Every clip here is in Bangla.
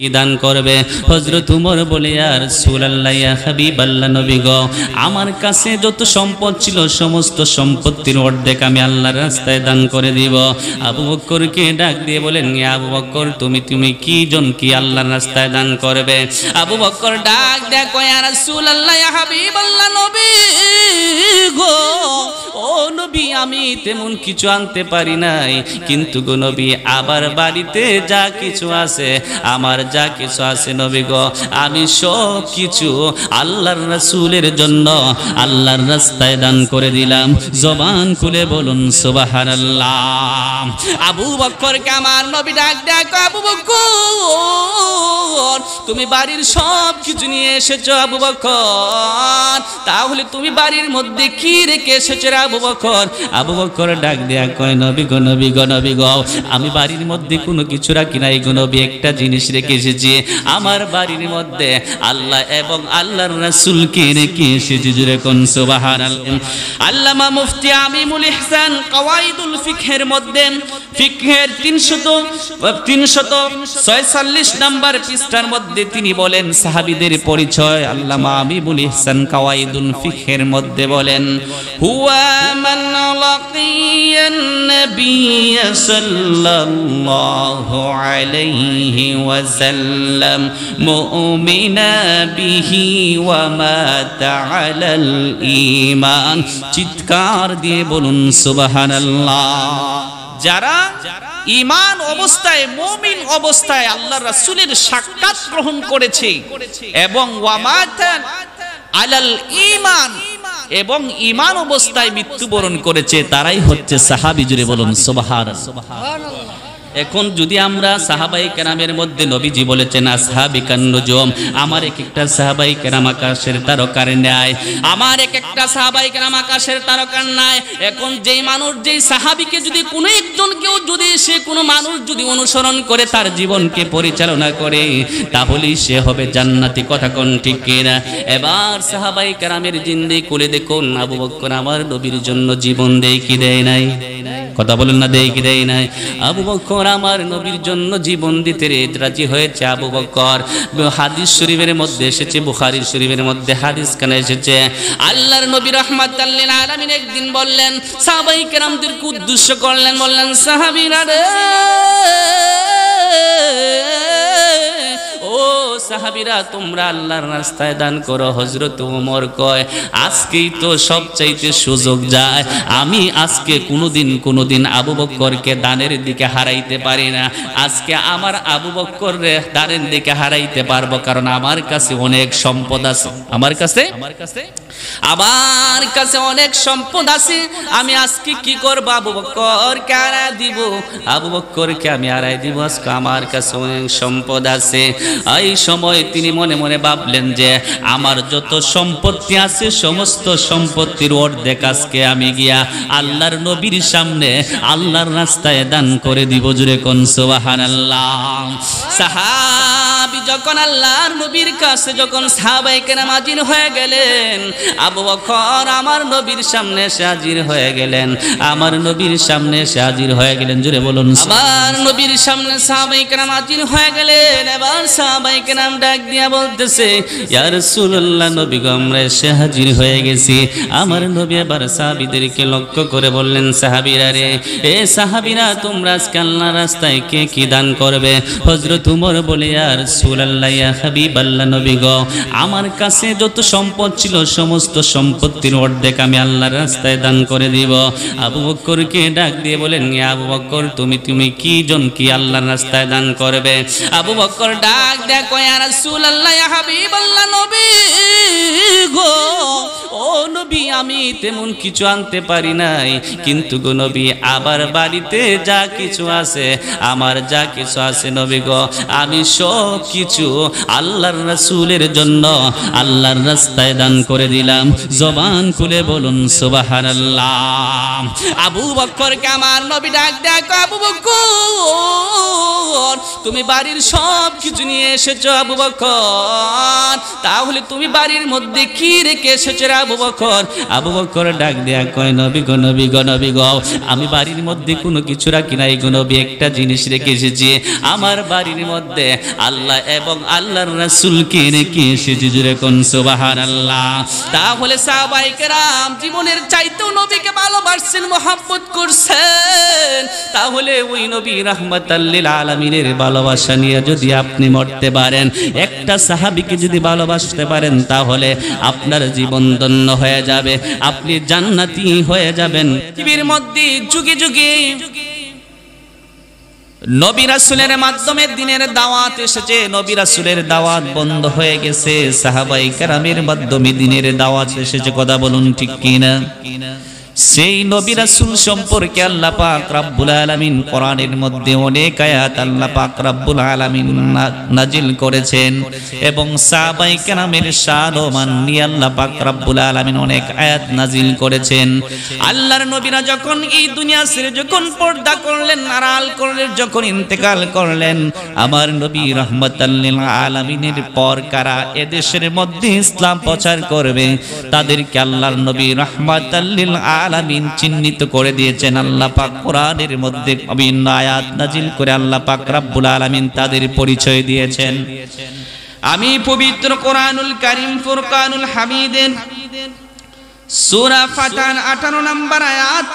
কি দান করবে হজরত উমর বলে আর সুলাল্লাইয়া হাবিব আল্লাহ নবী গ আমার কাছে যত সম্পদ ছিল সমস্ত সম্পত্তির অর্ধেক আমি আল্লাহর রাস্তায় দান করে দিব আবু বক্করকে ডাক দিয়ে বলেন আবু বক্কর তুমি তুমি কি জন কি আল্লাহর রাস্তায় দান করবে আবু বক্কর ডাক দেখো আর সুলাল্লাইয়া হাবিব আল্লাহ নবী গো ও আমি তেমন কিছু আনতে পারি নাই কিন্তু গো নবী আবার বাড়িতে যা কিছু আছে আমার যা কিছু আছে নবী গো আমি সব কিছু আল্লাহর রাসূলের জন্য আল্লাহর রাস্তায় দান করে দিলাম জবান খুলে বলুন সুবহানাল্লাহ আবু বকরকে আমার নবী ডাক ডাক আবু বকর তুমি বাড়ির সব কিছু নিয়ে এসেছো আবু বকর তাহলে তুমি বাড়ির মধ্যে কি রেখে এসেছো আবু বকর আবু বকর ডাক দেয়া কয় নবী গো নবী গো নবী গো আমি বাড়ির মধ্যে কোনো কিছু রাখি নাই গো নবী একটা জিনিস রেখে এসেছি আমার বাড়ির মধ্যে আল্লাহ এবং আল্লাহর কে রেখে এসেছি জুড়ে কোন সুবহানাল্লাহ আল্লামা মুফতি আমিমুল ইহসান কওয়াইদুল ফিকহের মধ্যে ফিকহের 300 346 নাম্বার পৃষ্ঠার মধ্যে তিনি বলেন সাহাবীদের পরিচয় আল্লামা আমিমুল ইহসান কওয়াইদুল ফিকহের মধ্যে বলেন হুয়া মান লাকিয়ান নবী সাল্লাল্লাহু আলাইহি ওয়াসাল্লাম وسلم مؤمنا به ومات على الإيمان চিৎকার দিয়ে বলুন সুবহানাল্লাহ যারা ইমান অবস্থায় মুমিন অবস্থায় আল্লাহ রাসুলের সাক্ষাৎ গ্রহণ করেছে এবং আলাল ইমান এবং ইমান অবস্থায় মৃত্যুবরণ করেছে তারাই হচ্ছে সাহাবি জুড়ে বলুন সুবহানাল্লাহ এখন যদি আমরা সাহাবাই কেরামের মধ্যে নবীজি বলেছেন আসহাবি কান্নজম আমার এক একটা সাহাবাই কেরাম আকাশের তারকার ন্যায় আমার এক একটা সাহাবাই কেরাম আকাশের তারকার ন্যায় এখন যেই মানুষ যেই সাহাবিকে যদি কোনো একজন কেউ যদি সে কোনো মানুষ যদি অনুসরণ করে তার জীবনকে পরিচালনা করে তাহলেই সে হবে জান্নাতি কথা কোন ঠিক কেনা এবার সাহাবাই কেরামের জিন্দি কোলে দেখুন আবু বক্কর আমার নবীর জন্য জীবন দেয় কি দেয় নাই কথা বলেন না দেয় কি দেয় নাই আবু বক্কর ওমর আমার নবীর জন্য জীবন দিতে রাজি হয়েছে আবু বকর হাদিস শরীফের মধ্যে এসেছে বুখারি শরীফের মধ্যে হাদিস কানে এসেছে আল্লাহর নবী রহমাত আলামিন একদিন বললেন সাহাবাই কেরামদেরকে উদ্দেশ্য করলেন বললেন সাহাবিন রে সাহাবিরা তোমরা আল্লাহর রাস্তায় দান করো হজরত ওমর কয় আজকেই তো সবচাইতে সুযোগ যায় আমি আজকে কোনোদিন কোনোদিন আবু বক্করকে দানের দিকে হারাইতে পারি না আজকে আমার আবু বক্কর দানের দিকে হারাইতে পারবো কারণ আমার কাছে অনেক সম্পদ আছে আমার কাছে আমার কাছে আমার কাছে অনেক সম্পদ আছে আমি আজকে কি করবো আবু বক্কর কে দিব আবু বক্করকে আমি আড়াই দিব আজকে আমার কাছে অনেক সম্পদ আছে এই সময় তিনি মনে মনে ভাবলেন যে আমার যত সম্পত্তি আছে সমস্ত সম্পত্তির অর্ধেক আজকে আমি গিয়া আল্লাহর নবীর সামনে আল্লাহর রাস্তায় দান করে দিব জুড়ে কোন সুবহানাল্লাহ যখন আল্লাহর নবীর কাছে যখন সাহাবাইকে কেনা হয়ে গেলেন আবু বকর আমার নবীর সামনে সাজির হয়ে গেলেন আমার নবীর সামনে সাজির হয়ে গেলেন জুড়ে বলুন আমার নবীর সামনে সাহাবাইকে কেনা হয়ে গেলেন এবার সাহাব সাহাবাই নাম ডাক দিয়া বলতেছে ইয়ার সুল্লাহ নবী গমরা আমরা এসে হাজির হয়ে গেছি আমার নবী আবার সাহাবিদেরকে লক্ষ্য করে বললেন সাহাবিরা রে এ সাহাবিরা তোমরা আজকে রাস্তায় কে কি দান করবে হজরত উমর বলে ইয়া সুল্লাহ হাবিব আল্লাহ নবী গ আমার কাছে যত সম্পদ ছিল সমস্ত সম্পত্তির অর্ধেক আমি আল্লাহ রাস্তায় দান করে দিব আবু বক্করকে ডাক দিয়ে বলেন আবু বক্কর তুমি তুমি কি জন কি আল্লাহ রাস্তায় দান করবে আবু বক্কর ডাক দে ডাকতে গো ও নবী আমি তেমন কিছু আনতে পারি নাই কিন্তু গো নবী আবার বাড়িতে যা কিছু আছে আমার যা কিছু আছে নবী গো আমি সব কিছু আল্লাহর জন্য আল্লাহর রাস্তায় দান করে দিলাম জবান খুলে বলুন সুবহানাল্লাহ আবু বকরকে আমার নবী ডাক ডাক আবু বকর তুমি বাড়ির সব কিছু নিয়ে এসেছ আবু বকর তাহলে তুমি বাড়ির মধ্যে কি রেখে এসেছ রে আবু বকর আবু বকর ডাক দেয়া কয় নবী গো নবী গো নবী গো আমি বাড়ির মধ্যে কোনো কিছু রাখি নাই গো নবী একটা জিনিস রেখে এসেছি আমার বাড়ির মধ্যে আল্লাহ এবং আল্লাহর রাসূলকে রেখে এসেছি জুড়ে কোন সুবহানাল্লাহ তাহলে সাহাবাই কেরাম জীবনের চাইতেও নবীকে ভালোবাসছেন মোহাম্মত করছেন তাহলে ওই নবী রাহমাতাল্লিল আলামিনের ভালোবাসা নিয়ে যদি আপনি মরতে করতে পারেন একটা সাহাবিকে যদি ভালোবাসতে পারেন তাহলে আপনার জীবন ধন্য হয়ে যাবে আপনি জান্নাতি হয়ে যাবেন পৃথিবীর মধ্যে যুগে যুগে মাধ্যমে দিনের দাওয়াত এসেছে নবী দাওয়াত বন্ধ হয়ে গেছে সাহাবাই কারামের মাধ্যমে দিনের দাওয়াত এসেছে কথা বলুন ঠিক কিনা কিনা সেই নবী রাসুল সম্পর্কে আল্লাহ পাক রাব্বুল আলামিন কোরআনের মধ্যে অনেক আয়াত আল্লাহ পাক রাব্বুল আলামিন নাজিল করেছেন এবং সাহাবায়ে কেরামের শান ও মান নিয়ে আল্লাহ পাক রাব্বুল আলামিন অনেক আয়াত নাজিল করেছেন আল্লাহর নবীরা যখন এই দুনিয়া ছেড়ে যখন পর্দা করলেন নারাল করলেন যখন ইন্তেকাল করলেন আমার নবী লিল আলামিনের পর কারা এদেশের মধ্যে ইসলাম প্রচার করবে তাদেরকে আল্লাহর নবী লিল আলামিন আলামিন চিহ্নিত করে দিয়েছেন আল্লাহ পাক কোরআনের মধ্যে অভিন্ন আয়াত নাজিল করে আল্লাহ পাক রাব্বুল আলামিন তাদের পরিচয় দিয়েছেন আমি পবিত্র কোরআনুল কারীম ফুরকানুল হামিদের সূরা ফাতান 18 নম্বর আয়াত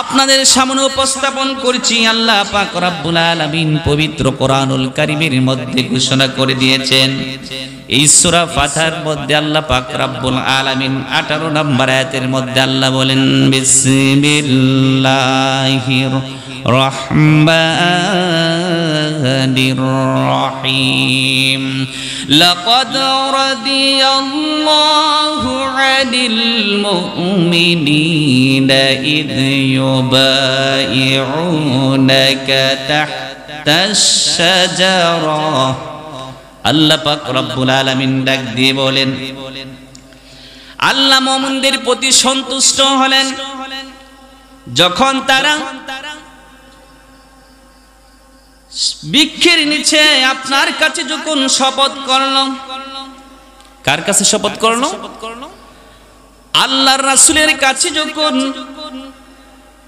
আপনাদের সামনে উপস্থাপন করছি আল্লাহ পাক রাব্বুল আলামিন পবিত্র কোরআনুল কারীমের মধ্যে ঘোষণা করে দিয়েছেন এই সূরা ফাতার মধ্যে আল্লাহ পাক রব্বুল আলামিন 18 নম্বর আয়াতের মধ্যে আল্লাহ বলেন বিসমিল্লাহির রহমানির রহিম لقد رضي الله عن المؤمنين إذ يبايعونك تحت الشجرة আল্লাহ পাক রব্বুল আলামিন ডাক দিয়ে বলেন আল্লাহ মুমিনদের প্রতি সন্তুষ্ট হলেন যখন তারা বৃক্ষের নিচে আপনার কাছে যখন শপথ করল কার কাছে শপথ করল আল্লাহর রাসূলের কাছে যখন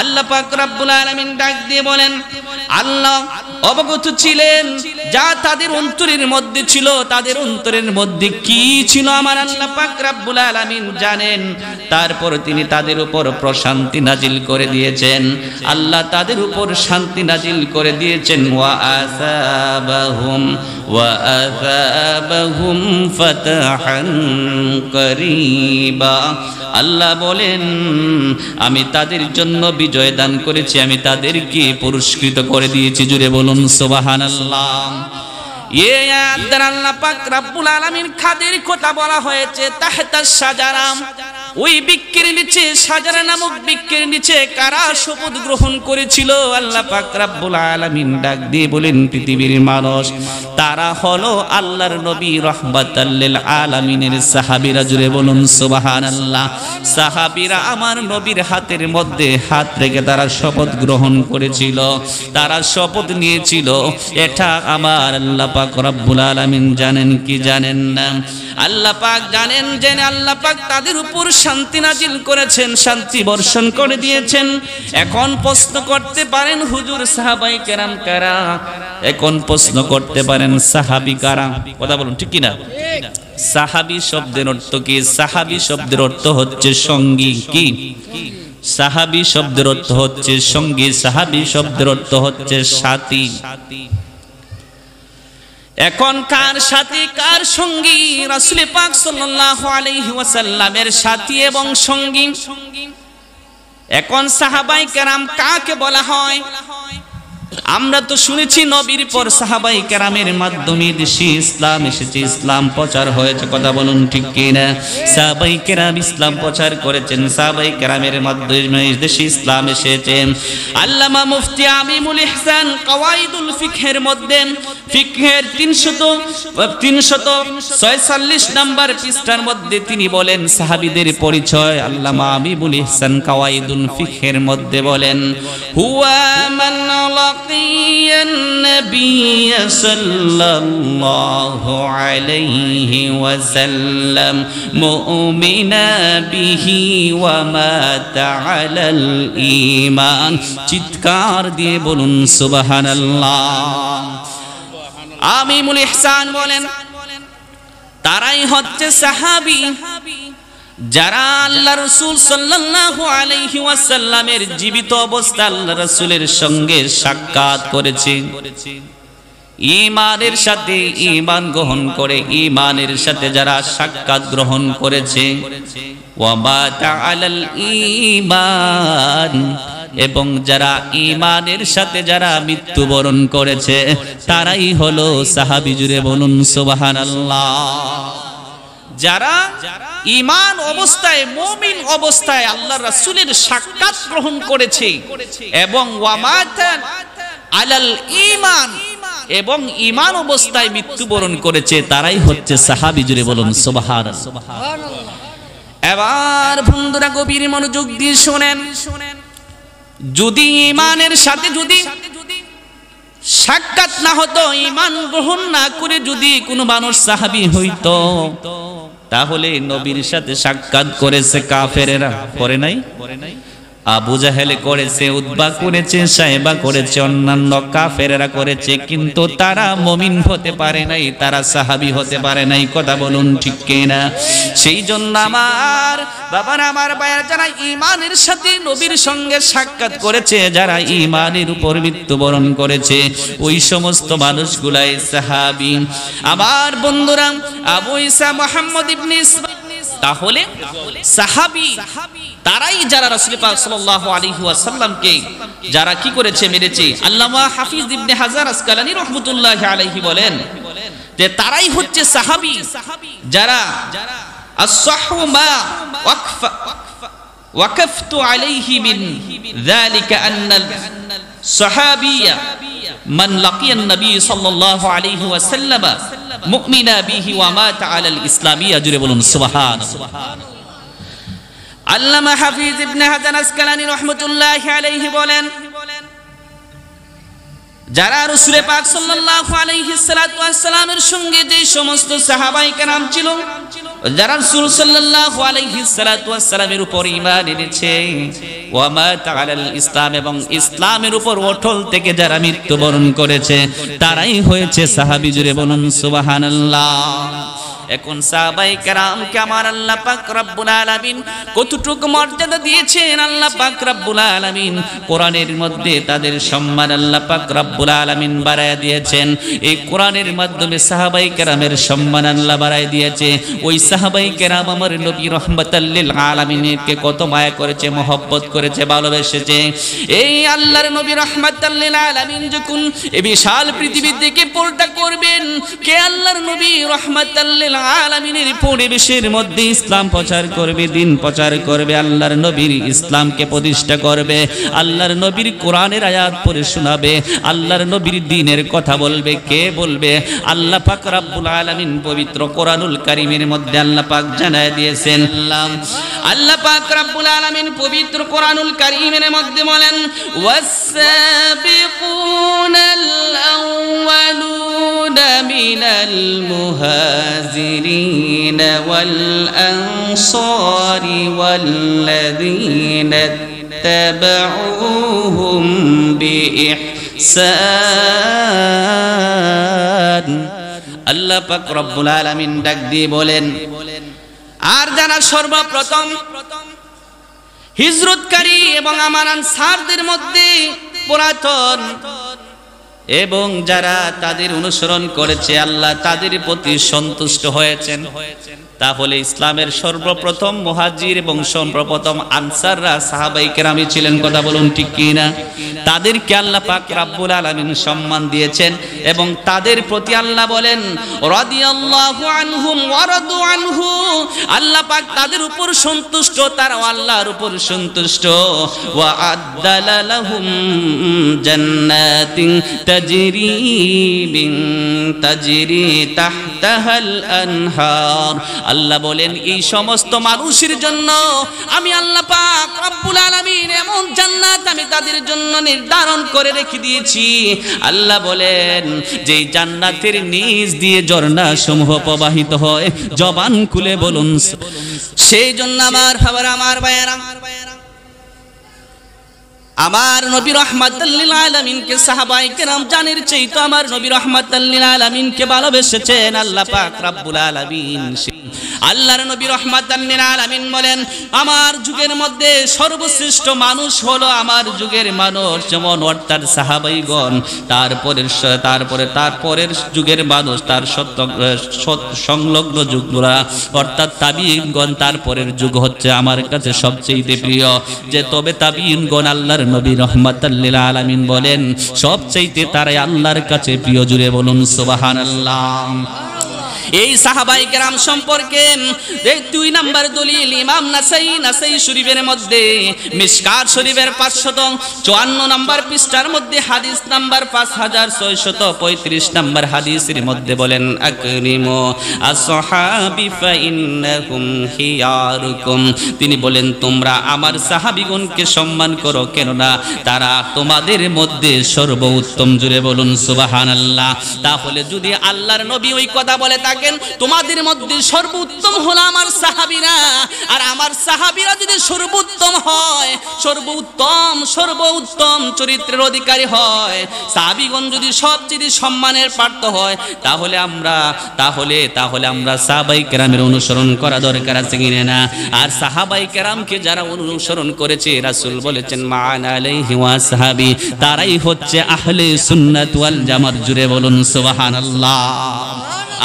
আল্লাহ পাক রব্বুল আলামিন ডাক দিয়ে বলেন আল্লাহ অবগত ছিলেন যা তাদের অন্তরের মধ্যে ছিল তাদের অন্তরের মধ্যে কি ছিল আমার আল্লাহ পাক রাব্বুল আলামিন জানেন তারপর তিনি তাদের উপর প্রশান্তি নাজিল করে দিয়েছেন আল্লাহ তাদের উপর শান্তি নাজিল করে দিয়েছেন ওয়া আসাবাহুম ওয়া আসাবাহুম ফাতহান আল্লাহ বলেন আমি তাদের জন্য বিজয় দান করেছি আমি তাদেরকে পুরস্কৃত করে দিয়েছি জুড়ে বলুন বলুন সুবহানাল্লাহ এই আল্লাহ পাক রব্বুল আলামিন খাদের কথা বলা হয়েছে তাহতাস সাজারাম ওই বৃক্ষের নিচে সাজারা নামক বৃক্ষের নিচে কারা শপথ গ্রহণ করেছিল আল্লাহ পাক রাব্বুল আলামিন ডাক দিয়ে বলেন পৃথিবীর মানুষ তারা হলো আল্লাহর নবী লিল আলামিনের সাহাবিরা জুড়ে বলুন সুবাহান আল্লাহ সাহাবিরা আমার নবীর হাতের মধ্যে হাত রেখে তারা শপথ গ্রহণ করেছিল তারা শপথ নিয়েছিল এটা আমার আল্লাহ পাক রাব্বুল আলামিন জানেন কি জানেন না আল্লাহ পাক জানেন জেনে আল্লাহ পাক তাদের উপর শান্তি নাজিল করেছেন শান্তি বর্ষণ করে দিয়েছেন এখন প্রশ্ন করতে পারেন হুজুর সাহাবাই কেরাম কারা এখন প্রশ্ন করতে পারেন সাহাবি কারা কথা বলুন ঠিক কিনা সাহাবি শব্দের অর্থ কি সাহাবি শব্দের অর্থ হচ্ছে সঙ্গী কি সাহাবি শব্দের অর্থ হচ্ছে সঙ্গী সাহাবি শব্দের অর্থ হচ্ছে সাথী এখন কার সাথী কার সঙ্গী রাসুল পাক সাল্লাল্লাহু আলাইহি ওয়াসাল্লামের সাথী এবং সঙ্গী এখন সাহাবাই কেরাম কাকে বলা হয় আমরা তো শুনেছি নবীর পর সাহাবাই কেরামের মাধ্যমে দেশে ইসলাম এসেছে ইসলাম প্রচার হয়েছে কথা বলুন ঠিক কিনা সাহাবাই কেরাম ইসলাম প্রচার করেছেন সাহাবাই কেরামের মাধ্যমে দেশে ইসলাম এসেছে আল্লামা মুফতি আমিমুল ইহসান কওয়াইদুল ফিকহের মধ্যে ফিকহের তিনশত তিনশত ছয়চল্লিশ নাম্বার পৃষ্ঠার মধ্যে তিনি বলেন সাহাবিদের পরিচয় আল্লামা আমিমুল ইহসান কওয়াইদুল ফিকহের মধ্যে বলেন হুয়া মান علي النبي صلى الله عليه وسلم مؤمنا به ومات على الإيمان چتكار دي بولن سبحان الله آمين الإحسان بولن তারাই হচ্ছে সাহাবি যারা আল্লাহ রসুল সাল্লাহ আলহি ওয়াসাল্লামের জীবিত অবস্থা আল্লাহ রসুলের সঙ্গে সাক্ষাৎ করেছে ইমানের সাথে ইমান গ্রহণ করে ইমানের সাথে যারা সাক্ষাৎ গ্রহণ করেছে এবং যারা ইমানের সাথে যারা মৃত্যুবরণ করেছে তারাই হলো সাহাবিজুরে বলুন সুবাহ আল্লাহ যারা ইমান অবস্থায় মমিন অবস্থায় আল্লাহ রাসুলের সাক্ষাৎ গ্রহণ করেছে এবং আলাল ইমান এবং ইমান অবস্থায় মৃত্যুবরণ করেছে তারাই হচ্ছে সাহাবি জুড়ে বলুন সোবাহার এবার বন্ধুরা গভীর মনোযোগ দিয়ে শোনেন শোনেন যদি ইমানের সাথে যদি সাক্ষাৎ না হতো ইমান গ্রহণ না করে যদি কোনো মানুষ সাহাবি হইত তাহলে নবীর সাথে সাক্ষাৎ করেছে কাফেরেরা করে নাই করে নাই আবু জাহেল করেছে উদ্বা করেছে সাহেবা করেছে অন্যান্য কাফেরা করেছে কিন্তু তারা মমিন হতে পারে নাই তারা সাহাবি হতে পারে নাই কথা বলুন ঠিক কিনা সেই জন্য আমার বাবার আমার বায়ার যারা ইমানের সাথে নবীর সঙ্গে সাক্ষাৎ করেছে যারা ইমানের উপর মৃত্যুবরণ করেছে ওই সমস্ত মানুষগুলাই সাহাবি আমার বন্ধুরা আবু ইসা মোহাম্মদ ইবনে ইসমাইল তাহলে সাহাবি তারাই যারা রাসুল পাক সাল্লাল্লাহু আলাইহি ওয়াসাল্লামকে যারা কি করেছে মেরেছে আল্লামা হাফিজ ইবনে হাজার আসকালানি রহমতুল্লাহ আলাইহি বলেন যে তারাই হচ্ছে সাহাবি যারা আসহু ওয়াকফা وقفت عليه من ذلك أن الصحابية من لقي النبي صلى الله عليه وسلم مؤمنا به ومات على الإسلامية جرب سبحان আল্লামা হাফিজ ইবনে হাজান আসকালানি রহমতুল্লাহ আলাইহি বলেন যারা রসুলে পাক সাল্লাল্লাহু আলাইহি সাল্লাতু ওয়াস সালামের সঙ্গে যে সমস্ত সাহাবাই কেরাম ছিল যারা রাসূল সাল্লাল্লাহু আলাইহি সাল্লাতু ওয়াসসালামের উপর ঈমান এনেছে ওয়া মাতা আলাল ইসলাম এবং ইসলামের উপর অটল থেকে যারা মৃত্যুবরণ করেছে তারাই হয়েছে সাহাবী জুড়ে বলুন সুবহানাল্লাহ এখন সাহাবাই কেরামকে আমার আল্লাহ পাক রব্বুল আলামিন কতটুকু মর্যাদা দিয়েছেন আল্লাহ পাক রব্বুল আলামিন কোরআনের মধ্যে তাদের সম্মান আল্লাহ পাক রব্বুল আলামিন বাড়ায় দিয়েছেন এই কোরআনের মাধ্যমে সাহাবাই কেরামের সম্মান আল্লাহ বাড়ায় দিয়েছে ওই সাহাবাই কেরাম আমার নবী রহমতাল্লিল কে কত মায়া করেছে মহব্বত করেছে ভালোবেসেছে এই আল্লাহর নবী রহমতাল্লিল আলামিন যখন এ বিশাল পৃথিবীর দিকে পোলটা করবেন কে আল্লাহর নবী রহমতাল্লিল আলমিনের পরিবেশের মধ্যে ইসলাম প্রচার করবে দিন প্রচার করবে আল্লাহর নবীর ইসলামকে প্রতিষ্ঠা করবে আল্লাহর নবীর কোরআনের আয়াত পরে শোনাবে আল্লাহর নবীর দিনের কথা বলবে কে বলবে আল্লাহ পাক রাব্বুল আলামিন পবিত্র কোরআনুল কারিমের মধ্যে আল্লাহ পাক জানায় দিয়েছেন আল্লাহ পাক রাব্বুল আলামিন পবিত্র কোরআনুল কারিমের মধ্যে বলেন ওয়াসাবিকুনাল আউওয়ালুন من المهاجرين والأنصار والذين اتبعوهم بإحسان আল্লাহ পাক রব্বুল আলামিন ডাক দিয়ে বলেন আর যারা সর্বপ্রথম হিজরতকারী এবং আমার আনসারদের মধ্যে পুরাতন এবং যারা তাদের অনুসরণ করেছে আল্লাহ তাদের প্রতি সন্তুষ্ট হয়েছেন হয়েছেন তাহলে ইসলামের সর্বপ্রথম মহাজির এবং সর্বপ্রথম আনসাররা সাহাবাই কেরামি ছিলেন কথা বলুন ঠিক কিনা তাদের আল্লাহ পাক রাব্বুল আলমিন সম্মান দিয়েছেন এবং তাদের প্রতি আল্লাহ বলেন আল্লাহ পাক তাদের উপর সন্তুষ্ট তার আল্লাহর উপর সন্তুষ্ট ওয়া তাহতাহাল আনহার আল্লাহ বলেন এই সমস্ত মানুষের জন্য আমি আল্লাহ পাক রব্বুল আলামিন এমন জান্নাত আমি তাদের জন্য নির্ধারণ করে রেখে দিয়েছি আল্লাহ বলেন যে জান্নাতের নিজ দিয়ে ঝর্ণা সমূহ প্রবাহিত হয় জবান খুলে বলুন সেই জন্য আমার খাবার আমার বায়ার আমার আমার নবী রহমাতাল্লিল আলমিনকে সাহাবাই কেরাম জানের চেয়ে তো আমার নবী রহমাতাল্লিল আলমিনকে ভালোবেসেছেন আল্লাহ পাক রাব্বুল আলমিন আল্লাহর নবী রহমাতাল্লিল আলমিন বলেন আমার যুগের মধ্যে সর্বশ্রেষ্ঠ মানুষ হলো আমার যুগের মানুষ যেমন অর্থাৎ সাহাবাইগণ তারপরের তারপরে তারপরের যুগের মানুষ তার সত্য সংলগ্ন যুগগুলা অর্থাৎ তাবিনগণ তারপরের যুগ হচ্ছে আমার কাছে সবচেয়ে প্রিয় যে তবে তাবিনগণ আল্লাহর নবী রহমাতাল্লিল আলামিন বলেন সবচাইতে তারাই আল্লাহর কাছে প্রিয় জুড়ে বলুন আল্লাহ এই সাহাবাই গ্রাম সম্পর্কে দুই নাম্বার দলিল ইমাম নাসাই নাসাই শরীফের মধ্যে মিসকাত শরীফের পাঁচশত চুয়ান্ন নাম্বার পৃষ্ঠার মধ্যে হাদিস নাম্বার পাঁচ হাজার ছয়শত পঁয়ত্রিশ নাম্বার হাদিসের মধ্যে বলেন আকরিম আসহাবি ফাইন্নাকুম হিয়ারুকুম তিনি বলেন তোমরা আমার সাহাবীগণকে সম্মান করো কেননা তারা তোমাদের মধ্যে সর্বোত্তম জুড়ে বলুন সুবাহান আল্লাহ তাহলে যদি আল্লাহর নবী ওই কথা বলে থাকে থাকেন তোমাদের মধ্যে সর্বোত্তম হলো আমার সাহাবিরা আর আমার সাহাবিরা যদি সর্বোত্তম হয় সর্বোত্তম সর্বোত্তম চরিত্রের অধিকারী হয় সাহাবিগণ যদি সবচেয়ে সম্মানের প্রাপ্ত হয় তাহলে আমরা তাহলে তাহলে আমরা সাহাবাই কেরামের অনুসরণ করা দরকার আছে কিনে না আর সাহাবাই কেরামকে যারা অনুসরণ করেছে রাসুল বলেছেন মান আলাইহি ওয়া সাহাবি তারাই হচ্ছে আহলে সুন্নাত ওয়াল জামাত জুড়ে বলুন সুবহানাল্লাহ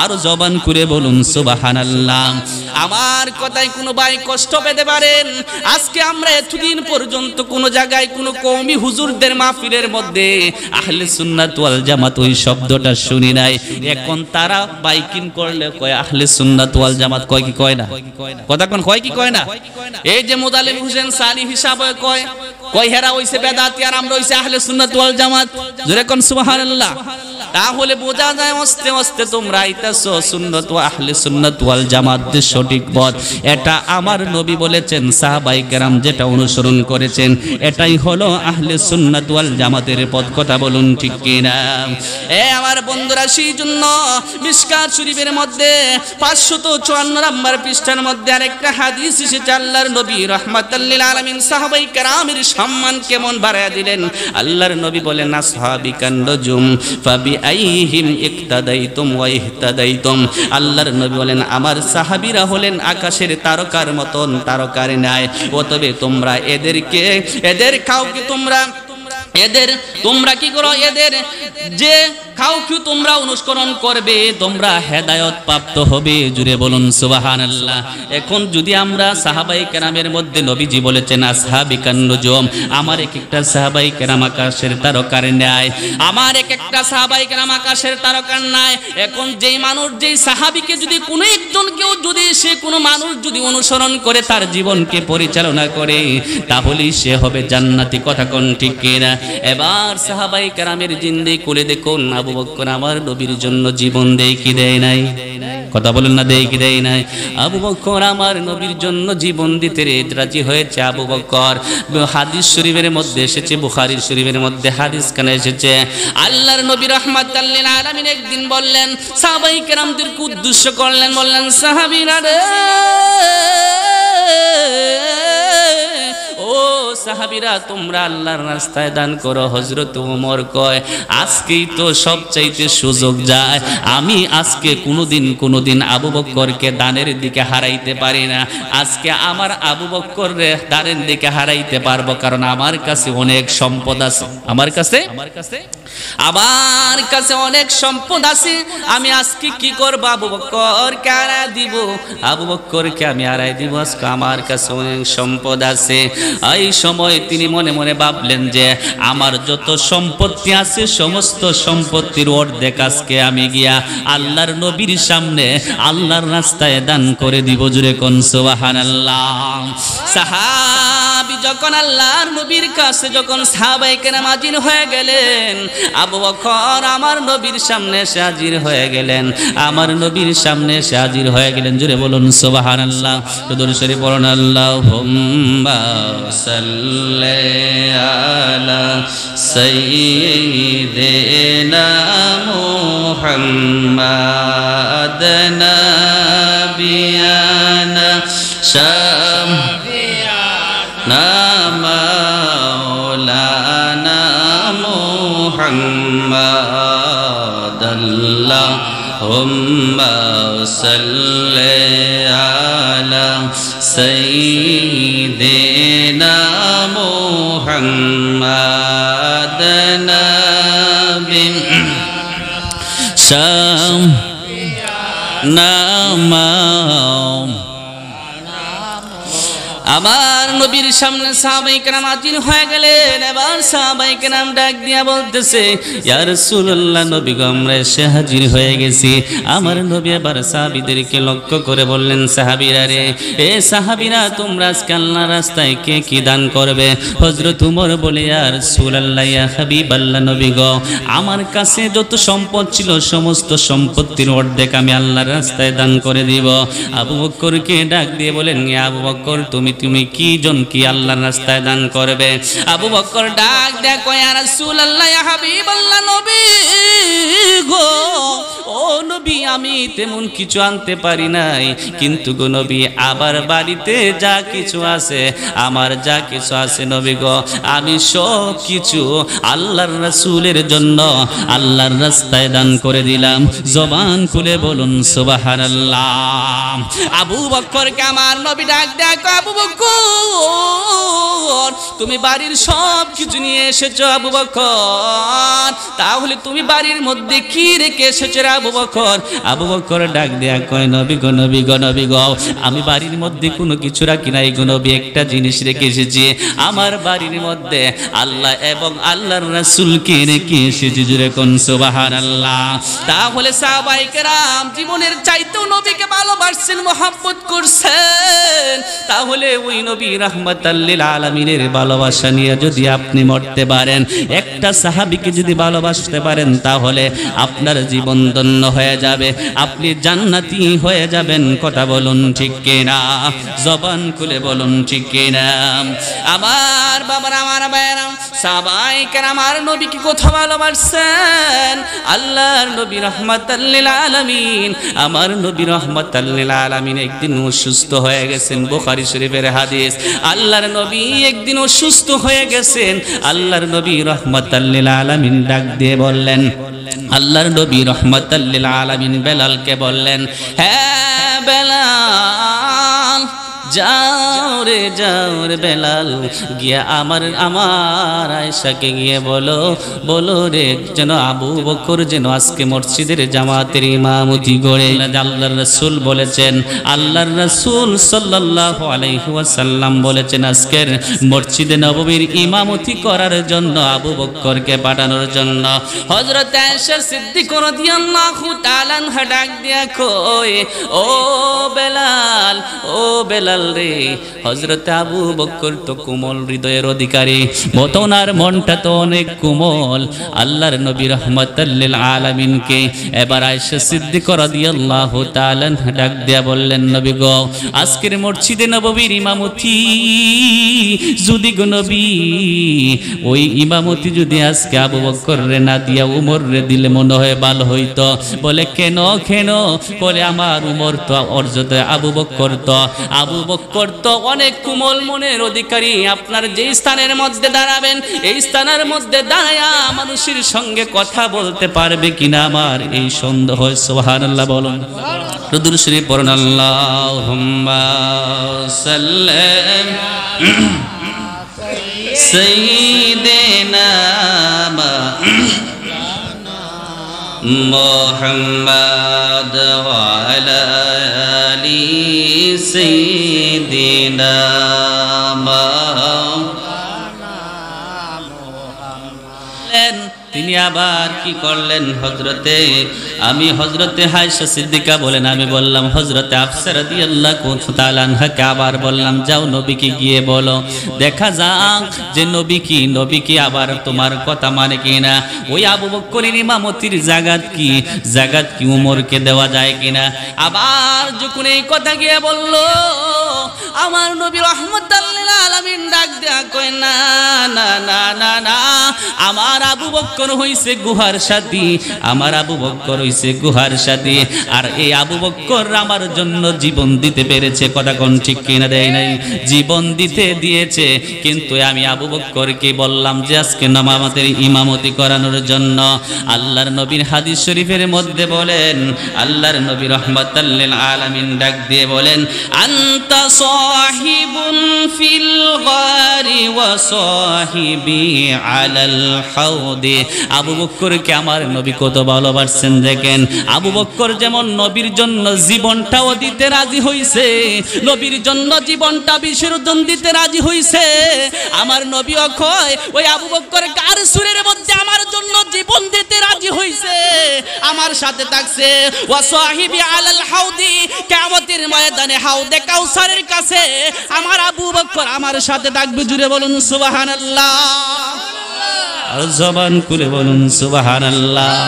আর জবান আহ্বান করে বলুন সুবহানাল্লাহ আমার কথায় কোনো ভাই কষ্ট পেতে পারেন আজকে আমরা এতদিন পর্যন্ত কোনো জায়গায় কোনো কৌমি হুজুরদের মাহফিলের মধ্যে আহলে সুন্নাত ওয়াল জামাত ওই শব্দটা শুনি নাই এখন তারা বাইকিং করলে কয় আহলে সুন্নাত ওয়াল জামাত কয় কি কয় না কথা কোন কয় কি কয় না এই যে মোদালিম হোসেন সানি হিসাবে কয় কয় হেরা ওইসে বেদাতি আর আমরা ওইসে আহলে সুন্নাত ওয়াল জামাত জোরে কোন সুবহানাল্লাহ তাহলে বোঝা যায় আস্তে আস্তে তোমরা আইতাছো সুন্নত ওয়া আহলে সুন্নাত ওয়াল জামাতের সঠিক পথ এটা আমার নবী বলেছেন সাহাবাই কেরাম যেটা অনুসরণ করেছেন এটাই হলো আহলে সুন্নাত ওয়াল জামাতের পথ কথা বলুন ঠিক না এ আমার বন্ধুরা সেই জন্য মিশকাত শরীফের মধ্যে 554 নম্বর পৃষ্ঠার মধ্যে আরেকটা হাদিস এসেছে আল্লাহর নবী লিল আলামিন সাহাবাই কেরামের সম্মান কেমন বাড়ায় দিলেন আল্লাহর নবী বলেন আসহাবিকান জুম ফাবি আইহিম ইকতাদাইতুম ওয়া ইহতাদাইতুম আল্লাহর নবী বলেন আমার সাহাবীরা হলেন আকাশের তারকার মতন তারকার ন্যায় অতএব তোমরা এদেরকে এদের কাউকে তোমরা এদের তোমরা কি করো এদের যে কি তোমরা অনুসরণ করবে তোমরা হেদায়ত প্রাপ্ত হবে জুড়ে বলুন সুবাহান আল্লাহ এখন যদি আমরা সাহাবাই কেরামের মধ্যে নবীজি বলেছেন আসহাবি কান্নজম আমার এক একটা সাহাবাই কেরাম আকাশের তারকার ন্যায় আমার এক একটা সাহাবাই কেরাম আকাশের তারকার ন্যায় এখন যেই মানুষ যেই সাহাবিকে যদি কোনো একজন কেউ যদি সে কোনো মানুষ যদি অনুসরণ করে তার জীবনকে পরিচালনা করে তাহলেই সে হবে জান্নাতি কথা কোন ঠিক কিনা এবার সাহাবাই কেরামের জিন্দি কোলে দেখুন আবু আবু বক্কর আমার নবীর জন্য জীবন দেয় কি দেয় নাই কথা বলেন না দেয় কি দেয় নাই আবু বক্কর আমার নবীর জন্য জীবন দিতে রাজি হয়েছে আবু বক্কর হাদিস শরীফের মধ্যে এসেছে বুখারি শরীফের মধ্যে হাদিস কানে এসেছে আল্লাহর নবী রহমাত আলামিন একদিন বললেন সাহাবাই কেরামদেরকে উদ্দেশ্য করলেন বললেন সাহাবিন রে সাহাবিরা তোমরা আল্লাহর রাস্তায় দান করো হজরত ওমর কয় আজকেই তো সবচাইতে সুযোগ যায় আমি আজকে কোনোদিন কোনোদিন আবু বক্করকে দানের দিকে হারাইতে পারি না আজকে আমার আবু বক্কর দানের দিকে হারাইতে পারবো কারণ আমার কাছে অনেক সম্পদ আছে আমার কাছে আমার কাছে আমার কাছে অনেক সম্পদ আছে আমি আজকে কি করব আবু বক্কর কারা দিব আবু বক্করকে আমি হারাই দিব আজকে আমার কাছে অনেক সম্পদ আছে এই সময় তিনি মনে মনে ভাবলেন যে আমার যত সম্পত্তি আছে সমস্ত সম্পত্তির অর্ধেক আজকে আমি গিয়া আল্লাহর নবীর সামনে আল্লাহর রাস্তায় দান করে দিব জুড়ে কোন সোবাহান আল্লাহ যখন আল্লাহর নবীর কাছে যখন সাহাবাই কেনা মাজির হয়ে গেলেন আবু বকর আমার নবীর সামনে সাজির হয়ে গেলেন আমার নবীর সামনে সাজির হয়ে গেলেন জুড়ে বলুন সোবাহান আল্লাহ বলুন দর্শরী পড়ন আল্লাহ صل على سيدنا محمد نبينا شفيعنا مولانا محمد اللهم صل على سيدنا محمد نبي سلام نام আমার নবীর সামনে সাহাবাইক নাম আজির হয়ে গেলেন এবার সাহাবাইক নাম ডাক দিয়া বলতেছে ইয়ার সুল্লাহ নবী আমরা এসে হাজির হয়ে গেছি আমার নবী এবার সাহাবিদেরকে লক্ষ্য করে বললেন সাহাবিরা রে এ সাহাবিরা তোমরা আজকে আল্লাহ রাস্তায় কে কি দান করবে হজরত উমর বলে আর সুলাল্লাহ ইয়া হাবিব আল্লাহ নবী গ আমার কাছে যত সম্পদ ছিল সমস্ত সম্পত্তির অর্ধেক আমি আল্লাহর রাস্তায় দান করে দিব আবু বক্করকে ডাক দিয়ে বলেন আবু বক্কর তুমি তুমি কি কি আল্লাহর রাস্তায় দান করবে আবু বকর ডাক দেখো আর রাসূলুল্লাহ ইয়া হাবিবাল্লাহ নবী গো নবী আমি তেমন কিছু আনতে পারি নাই কিন্তু গো নবী আবার বাড়িতে যা কিছু আছে আমার যা কিছু আছে নবী গো আমি সব কিছু আল্লাহর রাসূলের জন্য আল্লাহর রাস্তায় দান করে দিলাম জবান খুলে বলুন সুবহানাল্লাহ আবু বকরকে আমার নবী ডাক ডাক আবু বকর তুমি বাড়ির সব কিছু নিয়ে এসেছো আবু বকর তাহলে তুমি বাড়ির মধ্যে কি রেখে এসেছো আবু বকর পর আবু বকর ডাক দেয়া কয় নবী গো নবী গো নবী গো আমি বাড়ির মধ্যে কোনো কিছু রাখি এই গো নবী একটা জিনিস রেখে এসেছি আমার বাড়ির মধ্যে আল্লাহ এবং আল্লাহর রাসূলকে রেখে এসেছি জুড়ে কোন সুবহানাল্লাহ তাহলে সাহাবাই কেরাম জীবনের চাইতেও নবীকে ভালোবাসছেন মোহাম্মত করছেন তাহলে ওই নবী রাহমাতাল্লিল আলামিনের ভালোবাসা নিয়ে যদি আপনি মরতে পারেন একটা সাহাবীকে যদি ভালোবাসতে পারেন তাহলে আপনার জীবন ধন্য হয়ে যাবে আপনি জান্নাতি হয়ে যাবেন কথা বলুন ঠিক কিনা জবান খুলে বলুন ঠিক কিনা আমার বাবার আমার সবাই কেন আমার নবী কি কোথাও ভালোবাসছেন আল্লাহর নবী রহমত আলমিন আমার নবী রহমত আলামিন একদিন অসুস্থ হয়ে গেছেন বোখারি শরীফের হাদিস আল্লাহর নবী একদিন অসুস্থ হয়ে গেছেন আল্লাহর নবী আল্লিল আলামিন ডাক দিয়ে বললেন আল্লাহর নবী রহমতাল্লিল আলামিন বেলালকে বললেন হ্যাঁ বেলাল যাও রে যাও রে বেলাল গিয়া আমার আমার আয়সাকে গিয়ে বলো বলো রে যেন আবু বকর যেন আজকে মসজিদের জামাতের ইমামতি গড়ে আল্লাহর রসুল বলেছেন আল্লাহর রসুল সাল্লাল্লাহু আলাইহি বলেছেন আজকের মসজিদে নববীর ইমামতি করার জন্য আবু বকরকে পাঠানোর জন্য হজরত আয়েশা সিদ্দিক রাদিয়াল্লাহু তাআলা ডাক দিয়া কই ও বেলাল ও বেলাল বেলাল রে হজরত আবু বকর তো কোমল হৃদয়ের অধিকারী মতনার মনটা তো অনেক কোমল আল্লাহর নবী রহমত আলমিনকে এবার আয়সে সিদ্ধি করা দিয়ে আল্লাহ ডাক দেয়া বললেন নবী গ আজকের মসজিদে নবীর ইমামতি যদি গো নবী ওই ইমামতি যদি আজকে আবু বকর রে না দিয়া উমর রে দিলে মনে হয় ভালো হইত বলে কেন কেন বলে আমার উমর তো অর্জত আবু বকর তো আবু শাবক করত অনেক কুমল মনের অধিকারী আপনার যে স্থানের মধ্যে দাঁড়াবেন এই স্থানের মধ্যে দাঁড়ায় মানুষের সঙ্গে কথা বলতে পারবে কিনা আমার এই সন্দেহ সোহান আল্লাহ বলুন রুদুর শ্রী পরণ আল্লাহ সৈদেনা محمد علينا তিনি আবার কি করলেন হজরতে আমি হজরতে হায়সা সিদ্দিকা বলেন আমি বললাম হজরতে আফসার আল্লাহ তালানহাকে আবার বললাম যাও নবীকে গিয়ে বলো দেখা যাক যে নবী কি নবী কি আবার তোমার কথা মানে কি না ওই আবু বক্করিন ইমামতির জাগাত কি জাগাত কি উমরকে দেওয়া যায় কিনা আবার যখন এই কথা গিয়ে বলল আমার নবী রহমত আলমিন ডাক দেয়া কয় না না না না আমার আবু বকর হইছে গুহার সাথী আমার আবু বক্কর হইছে গুহার সাথী আর এই আবু বক্কর আমার জন্য জীবন দিতে পেরেছে কথা কোন ঠিক কিনা দেয় নাই জীবন দিতে দিয়েছে কিন্তু আমি আবু বক্করকে বললাম যে আজকে নমামাতের ইমামতি করানোর জন্য আল্লাহর নবীর হাদিস শরীফের মধ্যে বলেন আল্লাহর নবী রহমতাল্লিল আলামিন ডাক দিয়ে বলেন আন্তা সাহিবুন ফিল গারি ওয়া সাহিবি আলাল হাউদি আবু বক্করকে আমার নবী কত ভালোবাসছেন দেখেন আবু বক্কর যেমন নবীর জন্য জীবনটাও দিতে রাজি হইছে নবীর জন্য জীবনটা বিসর্জন দিতে রাজি হইছে আমার নবী অক্ষয় ওই আবু বক্কর কার সুরের মধ্যে আমার জন্য জীবন দিতে রাজি হইছে আমার সাথে থাকছে ওয়া সাহিবি আলাল হাউদি কিয়ামতের ময়দানে হাউদে কাউসারের কাছে আমার আবু বক্কর আমার সাথে থাকবে জুড়ে বলুন সুবহানাল্লাহ আর জবান খুলে বলুন বলুন সুবাহান আল্লাহ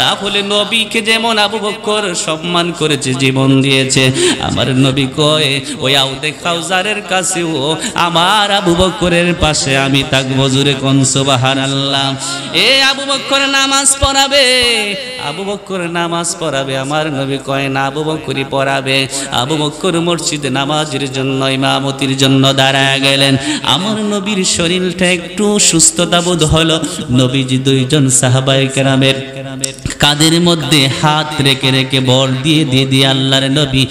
তাহলে নবীকে যেমন আবু বক্কর সম্মান করেছে জীবন দিয়েছে আমার নবী কয় ওই আউদে খাউজারের কাছেও আমার আবু বকরের পাশে আমি তাক জুরে কোন সুবাহান আল্লাহ এ আবু বকর নামাজ পড়াবে আবু বকর নামাজ পড়াবে আমার নবী কয় না আবু বক্করি পড়াবে আবু বক্কর মসজিদে নামাজের জন্য ইমামতির জন্য দাঁড়ায় গেলেন আমার নবীর শরীরটা একটু সুস্থতা বোধ হলো নবীজি দুই একজন সাহাবায়ে কেরামের কাদের মধ্যে হাত রেখে রেখে বল দিয়ে দিয়ে দিয়ে আল্লাহর নবী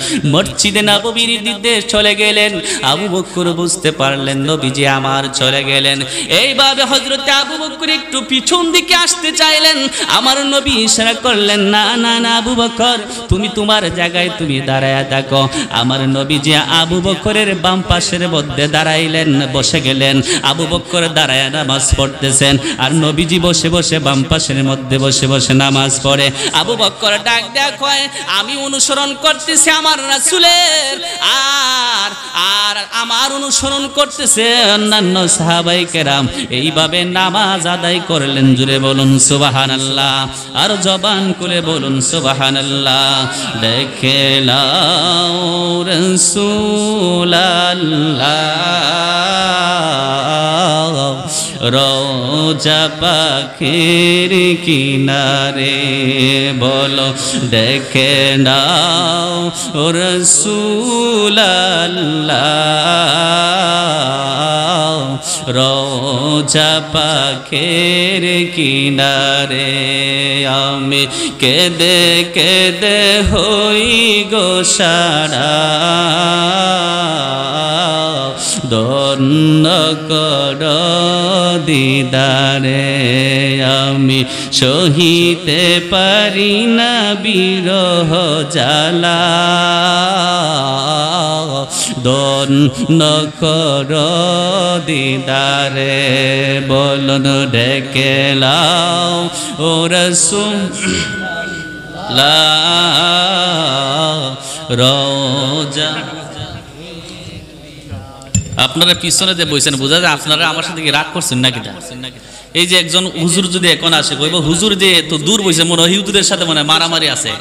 না কবির দিতে চলে গেলেন আবু বক্কর বুঝতে পারলেন নবী যে আমার চলে গেলেন এইভাবে হজরত আবু বকুর একটু পিছন দিকে আসতে চাইলেন আমার নবী ইশারা করলেন না না না আবু বকর তুমি তোমার জায়গায় তুমি দাঁড়ায় থাকো আমার নবী যে আবু বকরের বাম পাশের মধ্যে দাঁড়াইলেন বসে গেলেন আবু বকর দাঁড়ায় নামাজ পড়তেছেন আর নবীজি বসে বসে বাম পাশের মধ্যে বসে বসে নামাজ করে আবু বক্কর ডাক ডাক আমি অনুসরণ করতেছি আমার রাসুলের আর আর আমার অনুসরণ করতেছে অন্যান্য সাহাবাই কেরাম এইভাবে নামাজ আদায় করলেন জুড়ে বলুন সুবাহান আল্লাহ আর জবান কুলে বলুন সুবাহান আল্লাহ দেখে রসুল আল্লাহ রোজা পাখির কিনারে বলো দেখে নাও রসুল্লাহ রোজা পাখির কিনারে আমি কেদে কেদে হই গো সারা দন্ন কর দিদারে আমি সহিতে পারি না বিরহ জালা দন্ন কর দিদারে বলন ডেকে ও রসুম লা রোজা আপনারা পিছনে যে বইছেন বোঝা যায় আপনারা আমার সাথে রাগ করছেন নাকি এই যে একজন হুজুর যদি এখন আসে কইব হুজুর যে তো দূর বইছে মনে হিউদুদের সাথে মনে মারামারি আছে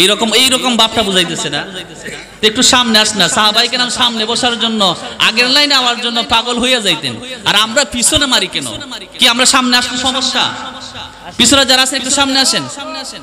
এইরকম এইরকম বাপটা বুঝাইতেছে না একটু সামনে আস না সাহাবাইকে নাম সামনে বসার জন্য আগের লাইনে আমার জন্য পাগল হইয়া যাইতেন আর আমরা পিছনে মারি কেন কি আমরা সামনে আসলে সমস্যা পিছনে যারা আছে একটু সামনে আসেন সামনে আসেন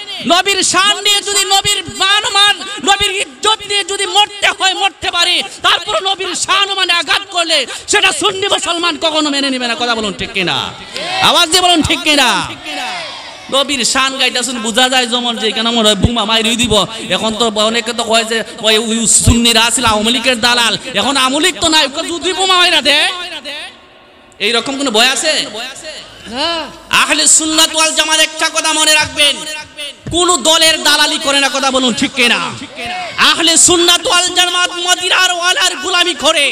নবীর শান নিয়ে যদি নবীর মান মান নবীর ইজ্জত নিয়ে যদি মরতে হয় মরতে পারে তারপর নবীর শান মানে আঘাত করলে সেটা সুন্নি মুসলমান কখনো মেনে নেবে না কথা বলুন ঠিক কিনা আওয়াজ দিয়ে বলুন ঠিক কিনা নবীর শান শুন বোঝা যায় যেমন যে কেন মনে হয় বুমা রুই দিব এখন তো অনেকে তো কয় যে ওই সুন্নি আওয়ামী লীগের দালাল এখন আমলিক তো নাই যদি বোমা মাইরা দেয় এইরকম কোনো বয় আছে হ্যাঁ। আহলে সুন্নাত ওয়াল জামাত একটা কথা মনে রাখবেন কোন দলের দালালি করে না কথা বলুন ঠিক কিনা আহলে সুন্নাত ওয়াল জামাত মদিনার ওয়ালার গোলামি করে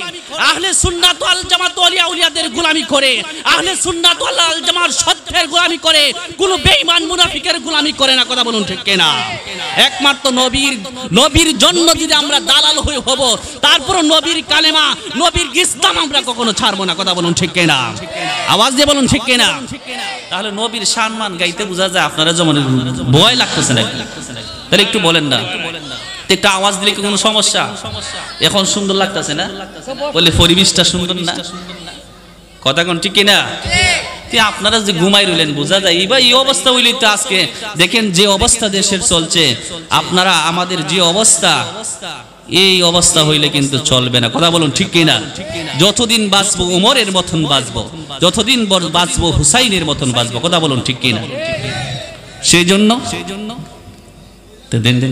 আহলে সুন্নাত ওয়াল জামাত ওলিয়া আউলিয়াদের গোলামি করে আহলে সুন্নাত ওয়াল জামাত সত্যের গোলামি করে কোন বেঈমান মুনাফিকের গোলামি করে না কথা বলুন ঠিক কিনা একমাত্র নবীর নবীর জন্য যদি আমরা দালাল হয়ে হব তারপর নবীর কালেমা নবীর গিস্তাম আমরা কখনো ছাড়বো না কথা বলুন ঠিক কিনা আওয়াজ দিয়ে বলুন ঠিক কিনা তাহলে নবীর সম্মান গাইতে বোঝা যায় আপনারা যেমন ভয় লাগতেছে না তাহলে একটু বলেন না একটা আওয়াজ দিলে কি কোনো সমস্যা এখন সুন্দর লাগতেছে না বলে পরিবেশটা সুন্দর না কথা কোন ঠিক কিনা আপনারা যে ঘুমাই রইলেন বোঝা যায় এবার এই অবস্থা হইলে তো আজকে দেখেন যে অবস্থা দেশের চলছে আপনারা আমাদের যে অবস্থা এই অবস্থা হইলে কিন্তু চলবে না কথা বলুন ঠিক কিনা যতদিন বাঁচবো উমরের মতন বাঁচবো যতদিন বাঁচবো হুসাইনের মতন বাঁচবো কথা বলুন ঠিক কিনা সেই জন্য সেই জন্য দেন দেন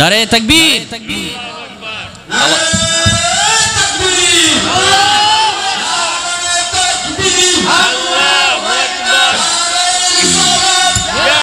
নারে তাকবীর থাকবি